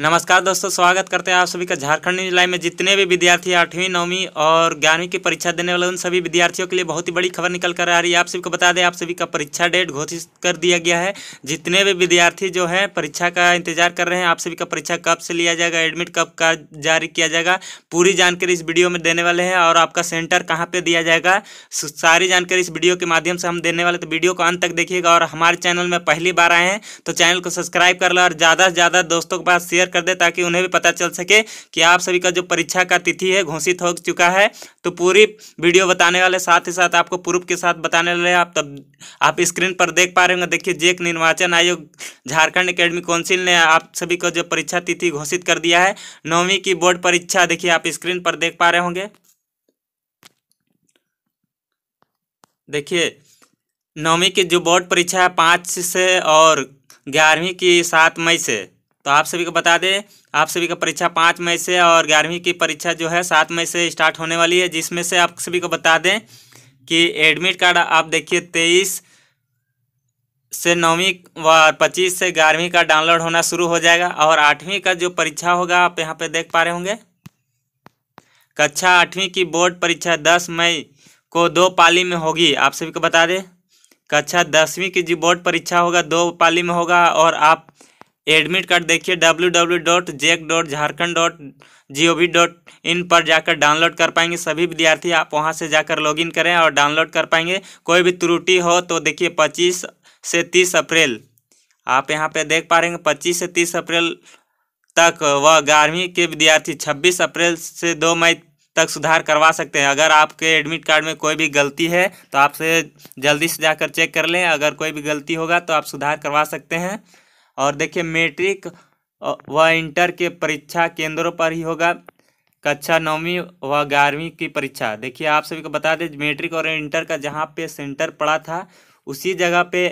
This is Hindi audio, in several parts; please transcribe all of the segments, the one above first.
नमस्कार दोस्तों स्वागत करते हैं आप सभी का झारखंड न्यूज लाइव में जितने भी विद्यार्थी आठवीं नौवीं और ग्यारहवीं की परीक्षा देने वाले उन सभी विद्यार्थियों के लिए बहुत ही बड़ी खबर निकल कर आ रही है आप सभी को बता दें आप सभी का परीक्षा डेट घोषित कर दिया गया है जितने भी विद्यार्थी जो है परीक्षा का इंतजार कर रहे हैं आप सभी का परीक्षा कब से लिया जाएगा एडमिट कब का जारी किया जाएगा पूरी जानकारी इस वीडियो में देने वाले हैं और आपका सेंटर कहाँ पर दिया जाएगा सारी जानकारी इस वीडियो के माध्यम से हम देने वाले तो वीडियो को अंत तक देखिएगा और हमारे चैनल में पहली बार आए हैं तो चैनल को सब्सक्राइब कर लो और ज़्यादा से ज़्यादा दोस्तों के पास शेयर शेयर कर दे ताकि उन्हें भी पता चल सके कि आप सभी का जो परीक्षा का तिथि है घोषित हो चुका है तो पूरी वीडियो बताने वाले साथ ही साथ आपको प्रूफ के साथ बताने वाले आप तब आप स्क्रीन पर देख पा रहे होंगे देखिए जेक निर्वाचन आयोग झारखंड अकेडमी काउंसिल ने आप सभी को जो परीक्षा तिथि घोषित कर दिया है नौवीं की बोर्ड परीक्षा देखिए आप स्क्रीन पर देख पा रहे होंगे देखिए नौवीं की जो बोर्ड परीक्षा है पाँच से और ग्यारहवीं की सात मई से तो आप सभी को बता दें आप सभी का परीक्षा पाँच मई से और ग्यारहवीं की परीक्षा जो है सात मई से स्टार्ट होने वाली है जिसमें से आप सभी को बता दें कि एडमिट कार्ड आप देखिए तेईस से नौवीं व पच्चीस से ग्यारहवीं का डाउनलोड होना शुरू हो जाएगा और आठवीं का जो परीक्षा होगा आप यहाँ पे देख पा रहे होंगे कक्षा आठवीं की बोर्ड परीक्षा दस मई को दो पाली में होगी आप सभी को बता दें कक्षा दसवीं की जो बोर्ड परीक्षा होगा दो पाली में होगा और आप एडमिट कार्ड देखिए W W dot JAC dot Jharkhand dot G O V dot in पर जाकर डाउनलोड कर पाएंगे सभी विद्यार्थी आप वहां से जाकर लॉगिन करें और डाउनलोड कर पाएंगे कोई भी त्रुटि हो तो देखिए पच्चीस से तीस अप्रैल आप यहाँ पे देख पा रहे हैं पच्चीस से तीस अप्रैल तक व ग्यारहवीं के विद्यार्थी छब्बीस अप्रैल से दो मई तक सुधार करवा सकते हैं अगर आपके एडमिट कार्ड में कोई भी गलती है तो आपसे जल्दी से जाकर चेक कर लें अगर कोई भी गलती होगा तो आप सुधार करवा सकते हैं और देखिए मेट्रिक व इंटर के परीक्षा केंद्रों पर ही होगा कक्षा नौवीं व ग्यारहवीं की परीक्षा देखिए आप सभी को बता दें मेट्रिक और इंटर का जहाँ पे सेंटर पड़ा था उसी जगह पे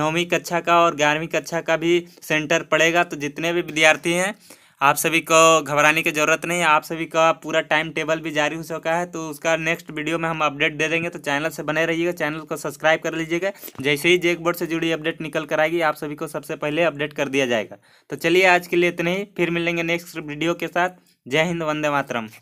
नौवीं कक्षा का और ग्यारहवीं कक्षा का भी सेंटर पड़ेगा तो जितने भी विद्यार्थी हैं आप सभी को घबराने की ज़रूरत नहीं है आप सभी का पूरा टाइम टेबल भी जारी हो चुका है तो उसका नेक्स्ट वीडियो में हम अपडेट दे देंगे तो चैनल से बने रहिएगा चैनल को सब्सक्राइब कर लीजिएगा जैसे ही जेक बोर्ड से जुड़ी अपडेट निकल कर आएगी आप सभी को सबसे पहले अपडेट कर दिया जाएगा तो चलिए आज के लिए इतने ही फिर मिलेंगे नेक्स्ट वीडियो के साथ जय हिंद वंदे मातरम